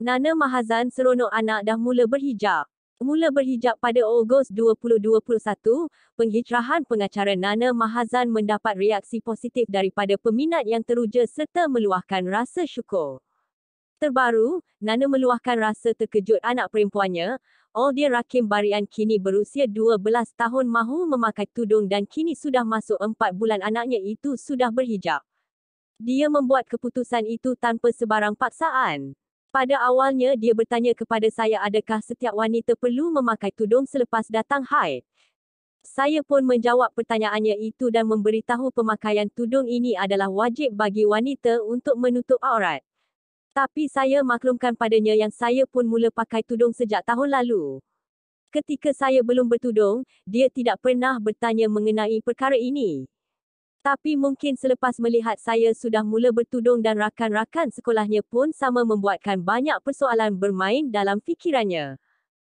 Nana Mahazan seronok anak dah mula berhijab. Mula berhijab pada Ogos 2021, penghijrahan pengacara Nana Mahazan mendapat reaksi positif daripada peminat yang teruja serta meluahkan rasa syukur. Terbaru, Nana meluahkan rasa terkejut anak perempuannya, Aldia Rakim Barian kini berusia 12 tahun mahu memakai tudung dan kini sudah masuk 4 bulan anaknya itu sudah berhijab. Dia membuat keputusan itu tanpa sebarang paksaan. Pada awalnya dia bertanya kepada saya adakah setiap wanita perlu memakai tudung selepas datang haid. Saya pun menjawab pertanyaannya itu dan memberitahu pemakaian tudung ini adalah wajib bagi wanita untuk menutup aurat. Tapi saya maklumkan padanya yang saya pun mula pakai tudung sejak tahun lalu. Ketika saya belum bertudung, dia tidak pernah bertanya mengenai perkara ini. Tapi mungkin selepas melihat saya sudah mula bertudung dan rakan-rakan sekolahnya pun sama membuatkan banyak persoalan bermain dalam fikirannya.